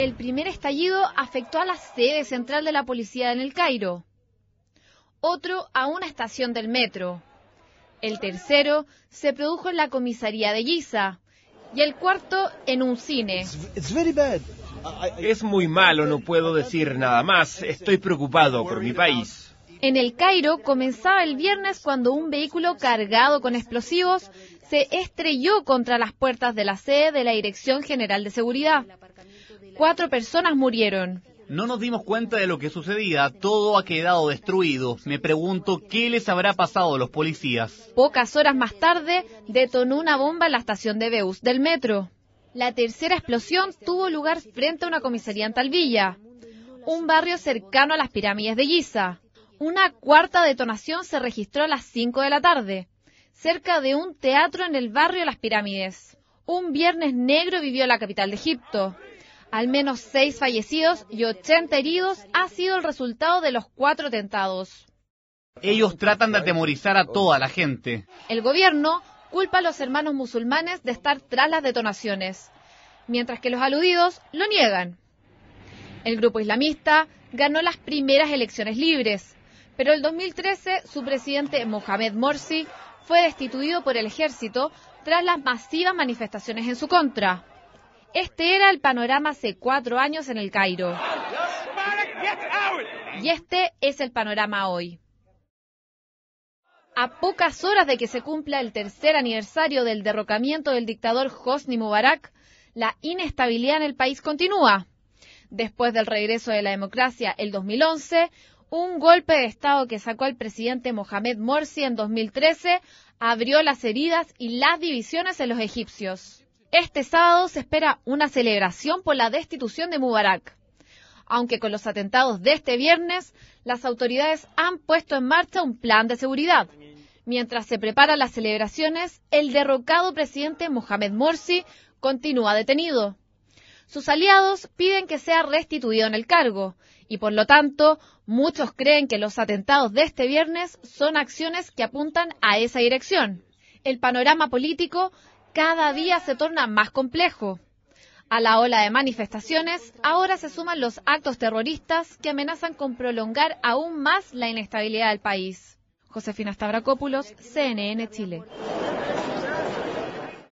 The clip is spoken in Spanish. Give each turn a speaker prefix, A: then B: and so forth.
A: El primer estallido afectó a la sede central de la policía en el Cairo, otro a una estación del metro, el tercero se produjo en la comisaría de Giza y el cuarto en un cine.
B: Ah, ah, es muy malo, no puedo decir nada más. Estoy preocupado por mi país.
A: En el Cairo comenzaba el viernes cuando un vehículo cargado con explosivos se estrelló contra las puertas de la sede de la Dirección General de Seguridad. Cuatro personas murieron.
B: No nos dimos cuenta de lo que sucedía, todo ha quedado destruido. Me pregunto qué les habrá pasado a los policías.
A: Pocas horas más tarde, detonó una bomba en la estación de Beus del metro. La tercera explosión tuvo lugar frente a una comisaría en Talvilla, un barrio cercano a las pirámides de Giza. Una cuarta detonación se registró a las 5 de la tarde, cerca de un teatro en el barrio de las pirámides. Un viernes negro vivió la capital de Egipto. Al menos seis fallecidos y 80 heridos ha sido el resultado de los cuatro atentados.
B: Ellos tratan de atemorizar a toda la gente.
A: El gobierno culpa a los hermanos musulmanes de estar tras las detonaciones, mientras que los aludidos lo niegan. El grupo islamista ganó las primeras elecciones libres, pero el 2013 su presidente Mohamed Morsi fue destituido por el ejército tras las masivas manifestaciones en su contra. Este era el panorama hace cuatro años en el Cairo. Y este es el panorama hoy. A pocas horas de que se cumpla el tercer aniversario del derrocamiento del dictador Hosni Mubarak, la inestabilidad en el país continúa. Después del regreso de la democracia el 2011, un golpe de Estado que sacó al presidente Mohamed Morsi en 2013 abrió las heridas y las divisiones en los egipcios. Este sábado se espera una celebración por la destitución de Mubarak. Aunque con los atentados de este viernes, las autoridades han puesto en marcha un plan de seguridad. Mientras se preparan las celebraciones, el derrocado presidente Mohamed Morsi continúa detenido. Sus aliados piden que sea restituido en el cargo y por lo tanto muchos creen que los atentados de este viernes son acciones que apuntan a esa dirección. El panorama político cada día se torna más complejo. A la ola de manifestaciones, ahora se suman los actos terroristas que amenazan con prolongar aún más la inestabilidad del país. Josefina Stavrakopoulos, CNN Chile.